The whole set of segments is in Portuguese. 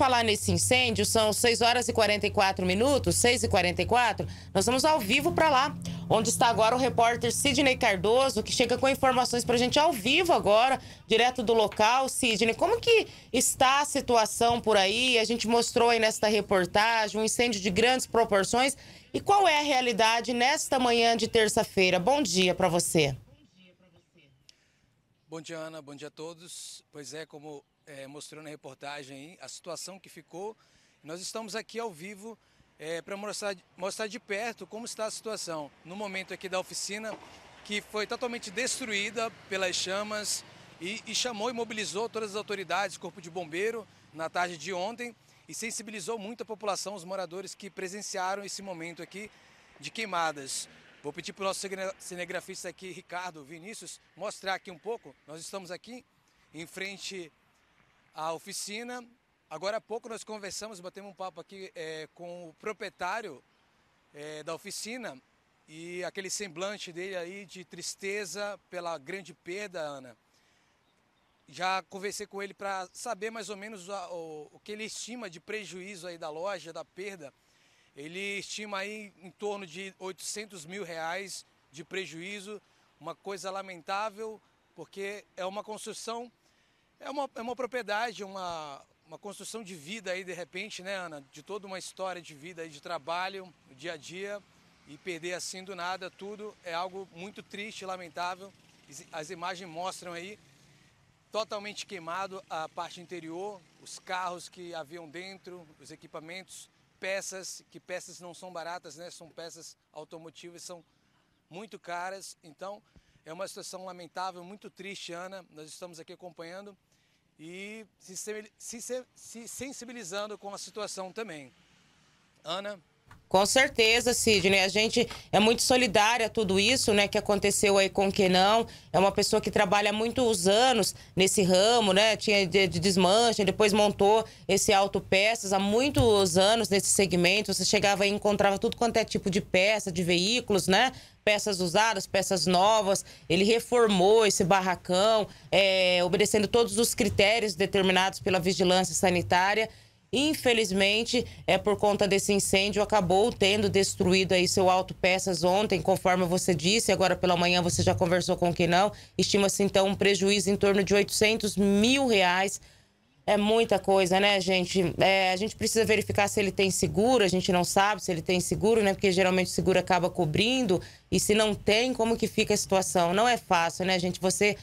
falar nesse incêndio, são 6 horas e 44 minutos, 6 e 44. Nós vamos ao vivo para lá, onde está agora o repórter Sidney Cardoso, que chega com informações para a gente ao vivo agora, direto do local. Sidney, como que está a situação por aí? A gente mostrou aí nesta reportagem um incêndio de grandes proporções. E qual é a realidade nesta manhã de terça-feira? Bom dia para você. Bom dia, Ana. Bom dia a todos. Pois é, como é, mostrou na reportagem a situação que ficou, nós estamos aqui ao vivo é, para mostrar, mostrar de perto como está a situação. No momento aqui da oficina, que foi totalmente destruída pelas chamas e, e chamou e mobilizou todas as autoridades, corpo de bombeiro, na tarde de ontem e sensibilizou muito a população, os moradores que presenciaram esse momento aqui de queimadas. Vou pedir para o nosso cinegrafista aqui, Ricardo Vinícius, mostrar aqui um pouco. Nós estamos aqui em frente à oficina. Agora há pouco nós conversamos, batemos um papo aqui é, com o proprietário é, da oficina e aquele semblante dele aí de tristeza pela grande perda, Ana. Já conversei com ele para saber mais ou menos o, o, o que ele estima de prejuízo aí da loja, da perda. Ele estima aí em torno de 800 mil reais de prejuízo, uma coisa lamentável, porque é uma construção, é uma, é uma propriedade, uma, uma construção de vida aí de repente, né, Ana? De toda uma história de vida aí, de trabalho, dia a dia, e perder assim do nada tudo é algo muito triste, lamentável. As imagens mostram aí totalmente queimado a parte interior, os carros que haviam dentro, os equipamentos peças, que peças não são baratas, né? São peças automotivas, são muito caras. Então, é uma situação lamentável, muito triste, Ana. Nós estamos aqui acompanhando e se sensibilizando com a situação também. Ana? Com certeza, Sidney. A gente é muito solidária a tudo isso, né? Que aconteceu aí com o não. É uma pessoa que trabalha muitos anos nesse ramo, né? Tinha de, de desmanche, depois montou esse peças há muitos anos nesse segmento. Você chegava e encontrava tudo quanto é tipo de peça, de veículos, né? peças usadas, peças novas. Ele reformou esse barracão, é, obedecendo todos os critérios determinados pela vigilância sanitária. Infelizmente, é por conta desse incêndio, acabou tendo destruído aí seu peças ontem, conforme você disse, agora pela manhã você já conversou com quem não. Estima-se, então, um prejuízo em torno de 800 mil reais. É muita coisa, né, gente? É, a gente precisa verificar se ele tem seguro, a gente não sabe se ele tem seguro, né? Porque geralmente o seguro acaba cobrindo. E se não tem, como que fica a situação? Não é fácil, né, gente? Você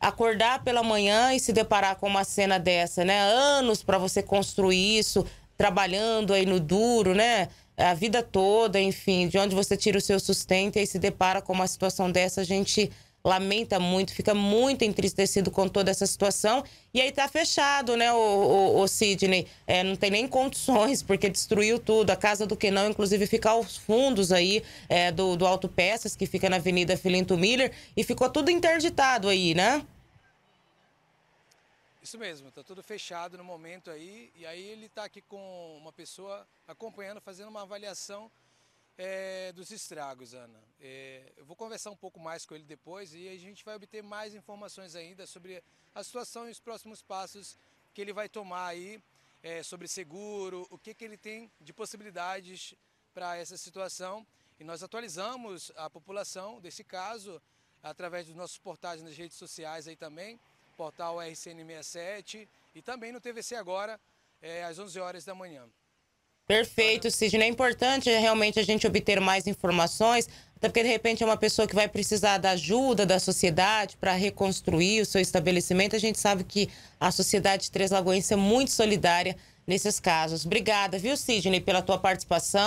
acordar pela manhã e se deparar com uma cena dessa, né? Anos para você construir isso, trabalhando aí no duro, né? A vida toda, enfim, de onde você tira o seu sustento e aí se depara com uma situação dessa, a gente lamenta muito, fica muito entristecido com toda essa situação. E aí tá fechado, né, o, o, o Sidney? É, não tem nem condições, porque destruiu tudo. A Casa do Quenão, inclusive, fica aos fundos aí é, do, do Auto Peças, que fica na Avenida Filinto Miller, e ficou tudo interditado aí, né? Isso mesmo, tá tudo fechado no momento aí, e aí ele tá aqui com uma pessoa acompanhando, fazendo uma avaliação é, dos estragos, Ana. É, eu vou conversar um pouco mais com ele depois e a gente vai obter mais informações ainda sobre a situação e os próximos passos que ele vai tomar aí é, sobre seguro, o que, que ele tem de possibilidades para essa situação. E nós atualizamos a população desse caso através dos nossos portais nas redes sociais aí também, portal RCN67 e também no TVC Agora, é, às 11 horas da manhã. Perfeito, Sidney. É importante realmente a gente obter mais informações, até porque de repente é uma pessoa que vai precisar da ajuda da sociedade para reconstruir o seu estabelecimento. A gente sabe que a sociedade de Três Lagoense é muito solidária nesses casos. Obrigada, viu, Sidney, pela tua participação.